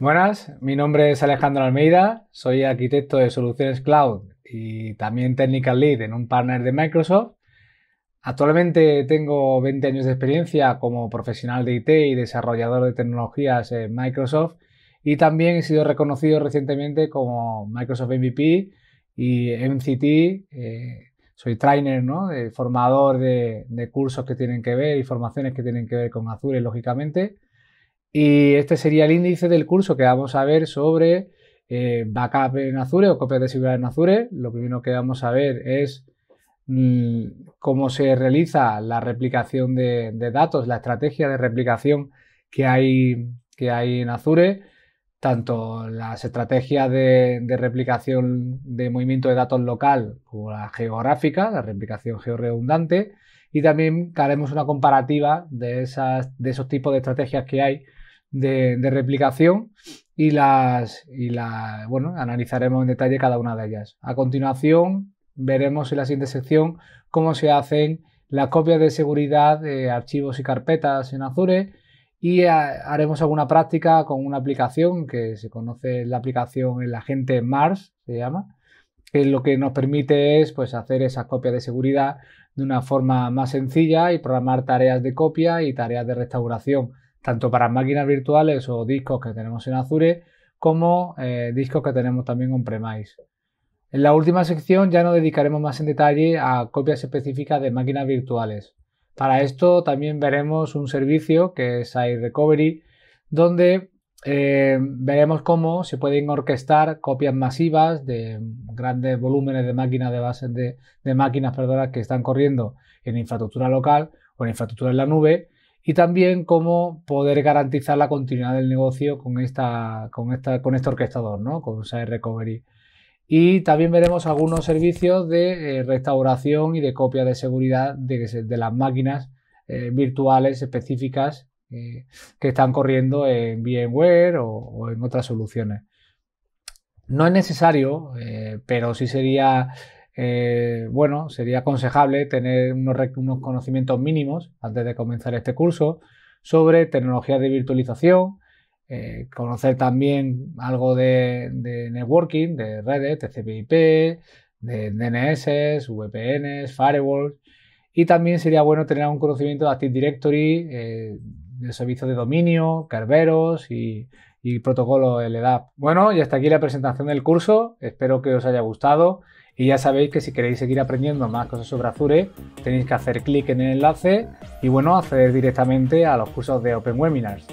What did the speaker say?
Buenas, mi nombre es Alejandro Almeida, soy arquitecto de soluciones cloud y también technical lead en un partner de Microsoft. Actualmente tengo 20 años de experiencia como profesional de IT y desarrollador de tecnologías en Microsoft y también he sido reconocido recientemente como Microsoft MVP y MCT. Eh, soy trainer, ¿no? formador de, de cursos que tienen que ver y formaciones que tienen que ver con Azure, lógicamente. Y este sería el índice del curso que vamos a ver sobre eh, backup en Azure o copias de seguridad en Azure. Lo primero que vamos a ver es mm, cómo se realiza la replicación de, datos, la estrategia de replicación que hay, que hay en Azure, tanto las estrategias de, replicación de movimiento de datos local como la geográfica, la replicación georredundante, y también haremos una comparativa de esos tipos de estrategias que hay de, replicación y las, y las, bueno, analizaremos en detalle cada una de ellas. A continuación, veremos en la siguiente sección cómo se hacen las copias de seguridad de archivos y carpetas en Azure y eh, haremos alguna práctica con una aplicación que se conoce la aplicación el agente Mars, se llama, que lo que nos permite es pues, hacer esas copias de seguridad de una forma más sencilla y programar tareas de copia y tareas de restauración tanto para máquinas virtuales o discos que tenemos en Azure, como eh, discos que tenemos también en premise En la última sección ya nos dedicaremos más en detalle a copias específicas de máquinas virtuales. Para esto también veremos un servicio que es iRecovery, donde eh, veremos cómo se pueden orquestar copias masivas de grandes volúmenes de máquinas de bases de, máquinas perdona, que están corriendo en infraestructura local o en infraestructura en la nube y también cómo poder garantizar la continuidad del negocio con, esta, con, este orquestador, ¿no? con SAE Recovery. Y también veremos algunos servicios de eh, restauración y de copia de seguridad de, las máquinas eh, virtuales específicas eh, que están corriendo en VMware o en otras soluciones. No es necesario, pero sí sería eh, bueno, sería aconsejable tener unos, conocimientos mínimos antes de comenzar este curso sobre tecnologías de virtualización, eh, conocer también algo de, networking, de redes, TCP/IP, de DNS, VPNs, firewalls. Y también sería bueno tener un conocimiento de Active Directory, eh, de servicios de dominio, Kerberos y, y protocolo LDAP. Bueno, y hasta aquí la presentación del curso. Espero que os haya gustado y ya sabéis que si queréis seguir aprendiendo más cosas sobre Azure, tenéis que hacer clic en el enlace y bueno, acceder directamente a los cursos de Open Webinars.